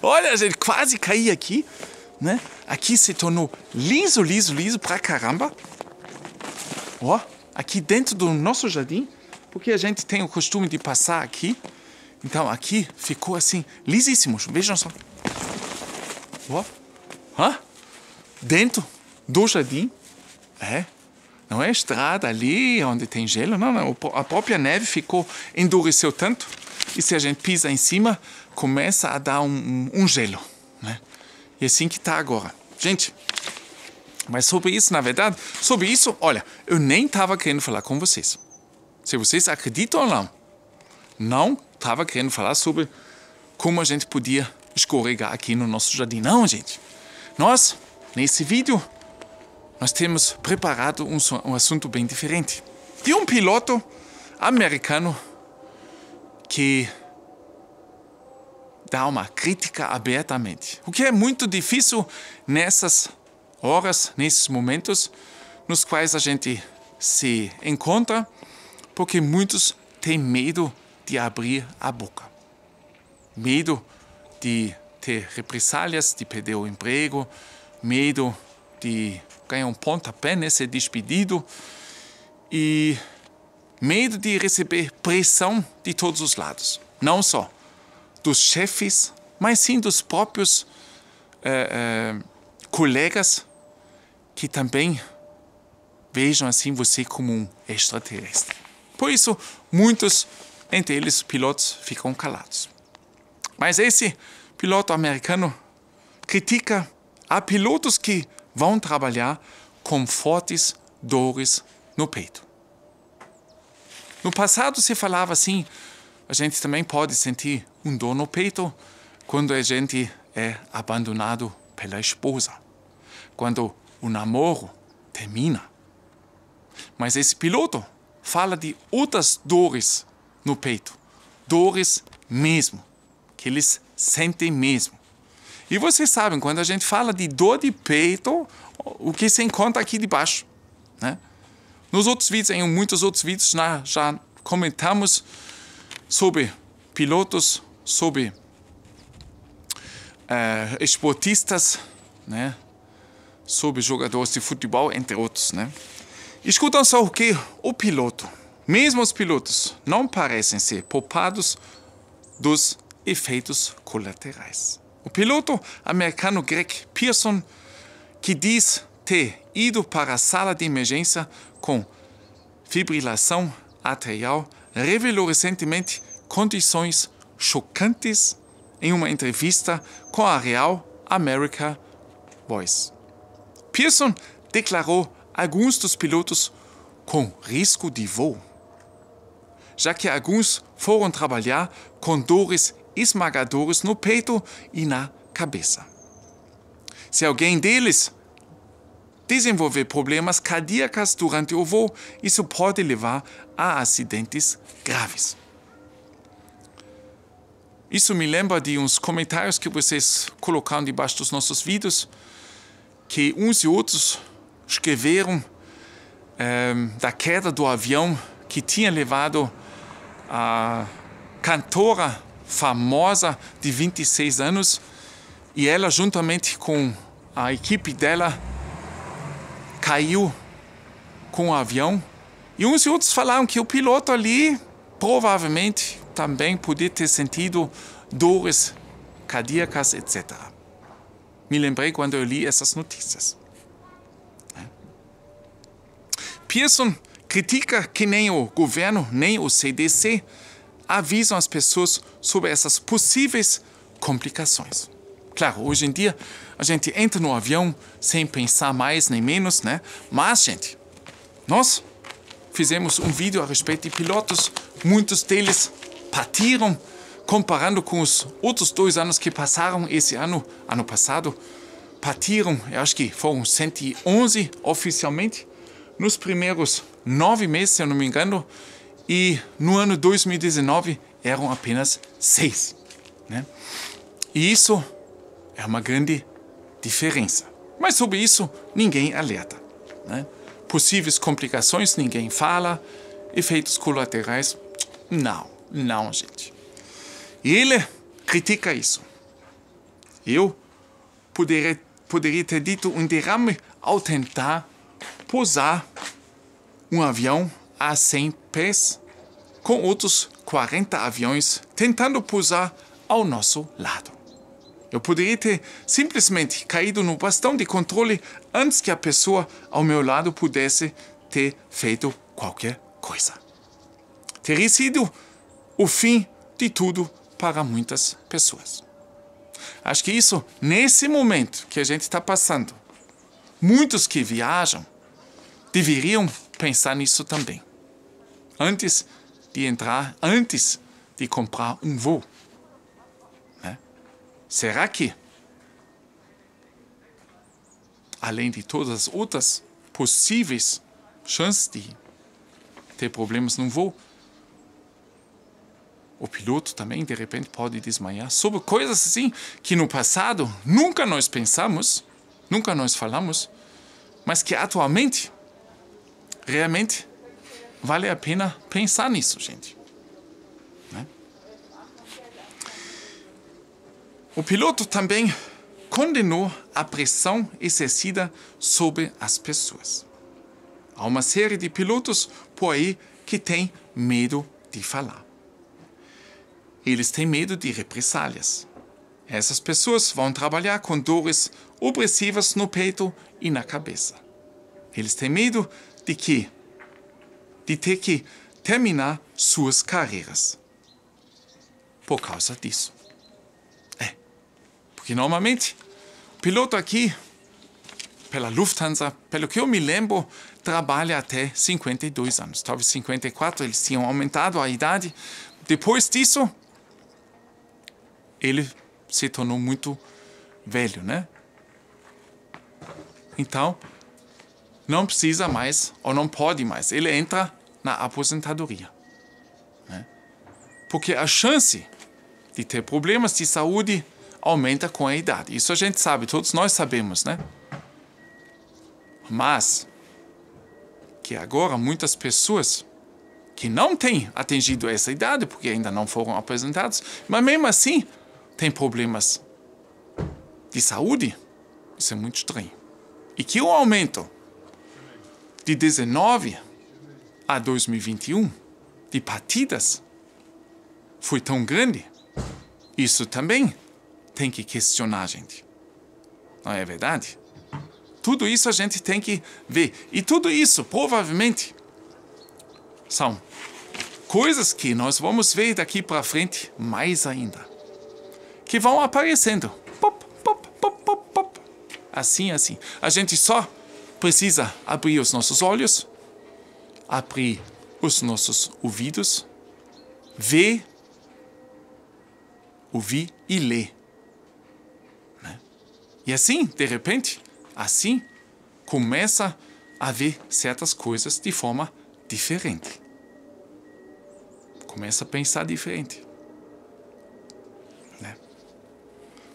Olha, gente, quase caí aqui, né? Aqui se tornou liso, liso, liso pra caramba. Ó, aqui dentro do nosso jardim, porque a gente tem o costume de passar aqui. Então aqui ficou assim, lisíssimo. Vejam só. Ó, hã? Dentro do jardim, é, não é estrada ali onde tem gelo, não, não. A própria neve ficou, endureceu tanto e se a gente pisa em cima, começa a dar um, um gelo. Né? E assim que está agora. Gente, mas sobre isso, na verdade, sobre isso, olha, eu nem estava querendo falar com vocês. Se vocês acreditam ou não, não estava querendo falar sobre como a gente podia escorregar aqui no nosso jardim. Não, gente. Nós, nesse vídeo, nós temos preparado um, um assunto bem diferente. De um piloto americano que dá uma crítica abertamente. O que é muito difícil nessas horas, nesses momentos nos quais a gente se encontra, porque muitos têm medo de abrir a boca. Medo de ter represálias, de perder o emprego, medo de ganhar um pontapé ser despedido. E medo de receber pressão de todos os lados, não só dos chefes, mas sim dos próprios é, é, colegas que também vejam assim você como um extraterrestre. Por isso, muitos, entre eles pilotos, ficam calados. Mas esse piloto americano critica a pilotos que vão trabalhar com fortes dores no peito. No passado se falava assim, a gente também pode sentir um dor no peito quando a gente é abandonado pela esposa, quando o namoro termina. Mas esse piloto fala de outras dores no peito, dores mesmo, que eles sentem mesmo. E vocês sabem, quando a gente fala de dor de peito, o que se encontra aqui debaixo, né? Nos outros vídeos, em muitos outros vídeos, nós já comentamos sobre pilotos, sobre eh, esportistas, né? sobre jogadores de futebol, entre outros. Né? Escutam só o que o piloto, mesmo os pilotos, não parecem ser poupados dos efeitos colaterais. O piloto americano Greg Pearson, que diz ter ido para a sala de emergência com fibrilação arterial revelou recentemente condições chocantes em uma entrevista com a Real America Voice. Pearson declarou alguns dos pilotos com risco de voo, já que alguns foram trabalhar com dores esmagadoras no peito e na cabeça. Se alguém deles desenvolver problemas cardíacos durante o voo. Isso pode levar a acidentes graves. Isso me lembra de uns comentários que vocês colocaram debaixo dos nossos vídeos, que uns e outros escreveram é, da queda do avião que tinha levado a cantora famosa de 26 anos e ela, juntamente com a equipe dela, caiu com o avião. E uns e outros falaram que o piloto ali provavelmente também podia ter sentido dores cardíacas, etc. Me lembrei quando eu li essas notícias. É. Pearson critica que nem o governo, nem o CDC avisam as pessoas sobre essas possíveis complicações. Claro, hoje em dia a gente entra no avião sem pensar mais nem menos, né? Mas, gente, nós fizemos um vídeo a respeito de pilotos. Muitos deles partiram comparando com os outros dois anos que passaram esse ano, ano passado. Partiram, eu acho que foram 111 oficialmente nos primeiros nove meses, se eu não me engano, e no ano 2019 eram apenas seis. Né? E isso é uma grande diferença. Mas sobre isso, ninguém alerta. Né? Possíveis complicações, ninguém fala. Efeitos colaterais, não, não, gente. ele critica isso. Eu poderia, poderia ter dito um derrame ao tentar pousar um avião a 100 pés com outros 40 aviões tentando pousar ao nosso lado. Eu poderia ter simplesmente caído no bastão de controle antes que a pessoa ao meu lado pudesse ter feito qualquer coisa. Teria sido o fim de tudo para muitas pessoas. Acho que isso, nesse momento que a gente está passando, muitos que viajam deveriam pensar nisso também. Antes de entrar, antes de comprar um voo. Será que, além de todas as outras possíveis chances de ter problemas no voo, o piloto também de repente pode desmaiar sobre coisas assim que no passado nunca nós pensamos, nunca nós falamos, mas que atualmente realmente vale a pena pensar nisso, gente. O piloto também condenou a pressão exercida sobre as pessoas. Há uma série de pilotos por aí que têm medo de falar. Eles têm medo de represálias. Essas pessoas vão trabalhar com dores opressivas no peito e na cabeça. Eles têm medo de que de ter que terminar suas carreiras por causa disso normalmente o piloto aqui, pela Lufthansa, pelo que eu me lembro, trabalha até 52 anos. Talvez 54, eles tinham aumentado a idade. Depois disso, ele se tornou muito velho, né? Então, não precisa mais, ou não pode mais. Ele entra na aposentadoria. Né? Porque a chance de ter problemas de saúde aumenta com a idade. Isso a gente sabe, todos nós sabemos, né? Mas que agora muitas pessoas que não têm atingido essa idade, porque ainda não foram apresentados, mas mesmo assim têm problemas de saúde. Isso é muito estranho. E que o aumento de 19 a 2021 de partidas foi tão grande. Isso também tem que questionar a gente. Não é verdade? Tudo isso a gente tem que ver. E tudo isso, provavelmente, são coisas que nós vamos ver daqui para frente mais ainda. Que vão aparecendo. Pop, pop, pop, pop, pop. Assim, assim. A gente só precisa abrir os nossos olhos, abrir os nossos ouvidos, ver, ouvir e ler. E assim, de repente, assim, começa a ver certas coisas de forma diferente. Começa a pensar diferente. Né?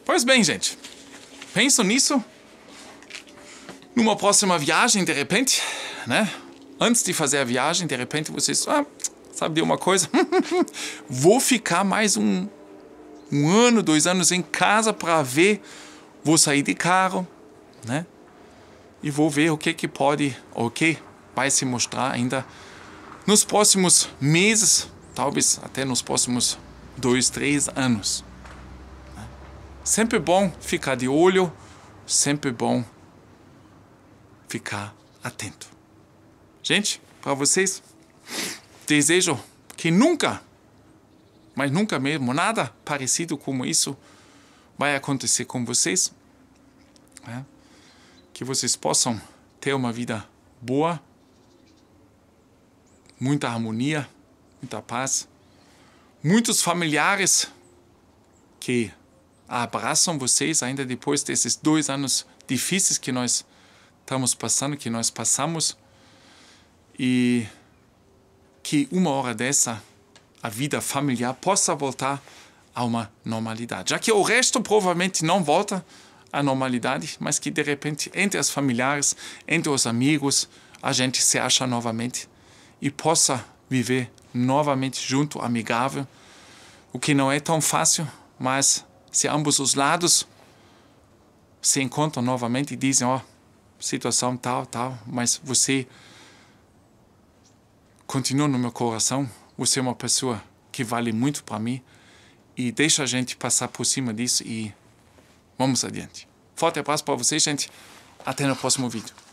Pois bem, gente. Penso nisso. Numa próxima viagem, de repente, né? Antes de fazer a viagem, de repente vocês, ah, sabe de uma coisa? Vou ficar mais um, um ano, dois anos em casa para ver Vou sair de carro, né? E vou ver o que que pode, o que vai se mostrar ainda nos próximos meses, talvez até nos próximos dois, três anos. Né? Sempre bom ficar de olho, sempre bom ficar atento. Gente, para vocês, desejo que nunca, mas nunca mesmo, nada parecido como isso vai acontecer com vocês. Né? Que vocês possam ter uma vida boa, muita harmonia, muita paz, muitos familiares que abraçam vocês ainda depois desses dois anos difíceis que nós estamos passando, que nós passamos, e que uma hora dessa a vida familiar possa voltar a uma normalidade, já que o resto provavelmente não volta, a normalidade, mas que de repente entre os familiares, entre os amigos, a gente se acha novamente e possa viver novamente junto, amigável, o que não é tão fácil, mas se ambos os lados se encontram novamente e dizem, ó, oh, situação tal, tal, mas você continua no meu coração, você é uma pessoa que vale muito para mim e deixa a gente passar por cima disso e Vamos adiante. Forte abraço para vocês, gente. Até no próximo vídeo.